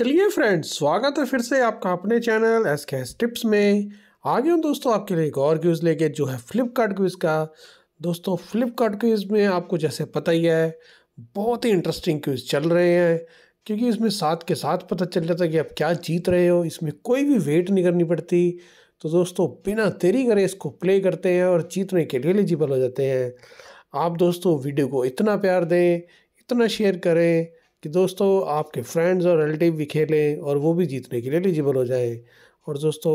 चलिए फ्रेंड्स स्वागत है फिर से आपका अपने channel S K S tips में आगे हूँ दोस्तों आपके लिए एक और क्यूज़ लेके जो है फ्लिपकार्ट क्यूज़ का दोस्तों फ्लिपकार्ट क्यूज़ में आपको जैसे पता ही है बहुत ही इंटरेस्टिंग क्यूज़ चल रहे हैं क्योंकि इसमें साथ के साथ पता चल जाता है कि आप क्या जीत रहे हो इसमें कोई भी वेट नहीं करनी पड़ती तो दोस्तों बिना देरी करे इसको प्ले करते हैं और जीतने के लिए एलिजिबल हो जाते हैं आप दोस्तों वीडियो को इतना प्यार दें इतना शेयर करें कि दोस्तों आपके फ्रेंड्स और रिलेटिव भी खेलें और वो भी जीतने के लिए एलिजिबल हो जाए और दोस्तों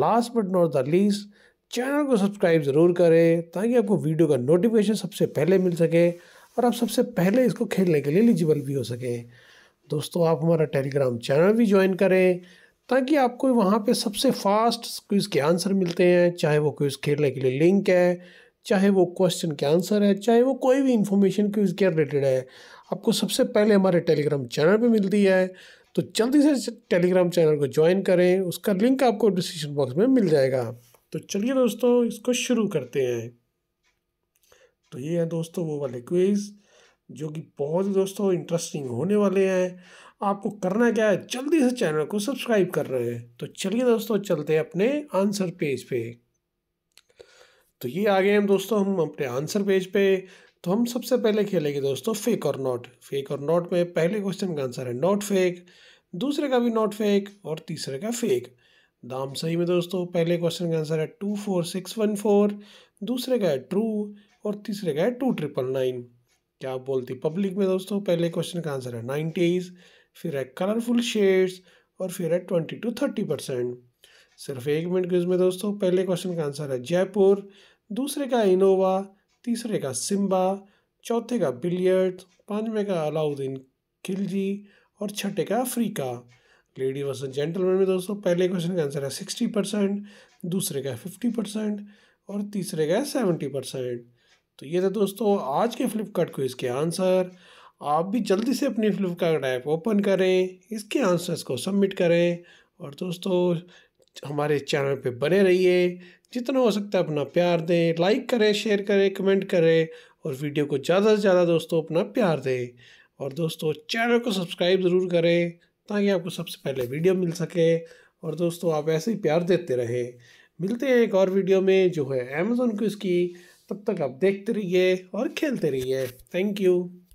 last but not the least channel को सब्सक्राइब ज़रूर करें ताकि आपको वीडियो का नोटिफिकेशन सबसे पहले मिल सके और आप सबसे पहले इसको खेलने के लिए एलिजिबल भी हो सकें दोस्तों आप हमारा टेलीग्राम चैनल भी ज्वाइन करें ताकि आपको वहाँ पे सबसे फास्ट क्विज़ के आंसर मिलते हैं चाहे वो क्विज़ खेलने के लिए लिंक है चाहे वो क्वेश्चन के आंसर है चाहे वो कोई भी इंफॉर्मेशन की उसके रिलेटेड है आपको सबसे पहले हमारे टेलीग्राम चैनल पे मिलती है तो जल्दी से टेलीग्राम चैनल को ज्वाइन करें उसका लिंक आपको डिस्क्रिप्शन बॉक्स में मिल जाएगा तो चलिए दोस्तों इसको शुरू करते हैं तो ये है दोस्तों वो वाले क्विज़ जो कि बहुत ही दोस्तों इंटरेस्टिंग होने वाले हैं आपको करना क्या है जल्दी से चैनल को सब्सक्राइब कर रहे हैं तो चलिए दोस्तों चलते हैं अपने आंसर पेज पे तो ये आ गए हम दोस्तों हम अपने आंसर पेज पे तो हम सबसे पहले खेलेंगे दोस्तों फेक और नॉट फेक और नॉट में पहले क्वेश्चन का आंसर है नॉट फेक दूसरे का भी नॉट फेक और तीसरे का फेक दाम सही में दोस्तों पहले क्वेश्चन का आंसर है two four six one four दूसरे का है ट्रू और तीसरे का है टू ट्रिपल नाइन क्या आप बोलती पब्लिक में दोस्तों पहले क्वेश्चन का आंसर है नाइन्टीज़ फिर है कलरफुल शेड्स और फिर है ट्वेंटी टू थर्टी परसेंट सिर्फ एक मिनट के उसमें दोस्तों पहले क्वेश्चन का आंसर है जयपुर दूसरे का इनोवा तीसरे का सिम्बा चौथे का बिलियर्ड पाँचवें का अलाउद्दीन खिलजी और छठे का अफ्रीका लेडी वर्सन जेंटलमैन में दोस्तों पहले क्वेश्चन का आंसर है सिक्सटी परसेंट दूसरे का फिफ्टी परसेंट और तीसरे का सेवेंटी परसेंट तो ये था दोस्तों आज के फ्लिपकार्ट को इसके आंसर आप भी जल्दी से अपनी फ्लिपकार्ट ऐप ओपन करें इसके आंसर्स को सबमिट करें और दोस्तों हमारे चैनल पे बने रहिए जितना हो सकता है अपना प्यार दें लाइक करें शेयर करें कमेंट करें और वीडियो को ज़्यादा से ज़्यादा दोस्तों अपना प्यार दें और दोस्तों चैनल को सब्सक्राइब ज़रूर करें ताकि आपको सबसे पहले वीडियो मिल सके और दोस्तों आप ऐसे ही प्यार देते रहें मिलते हैं एक और वीडियो में जो है अमेजोन की इसकी तब तक आप देखते रहिए और खेलते रहिए थैंक यू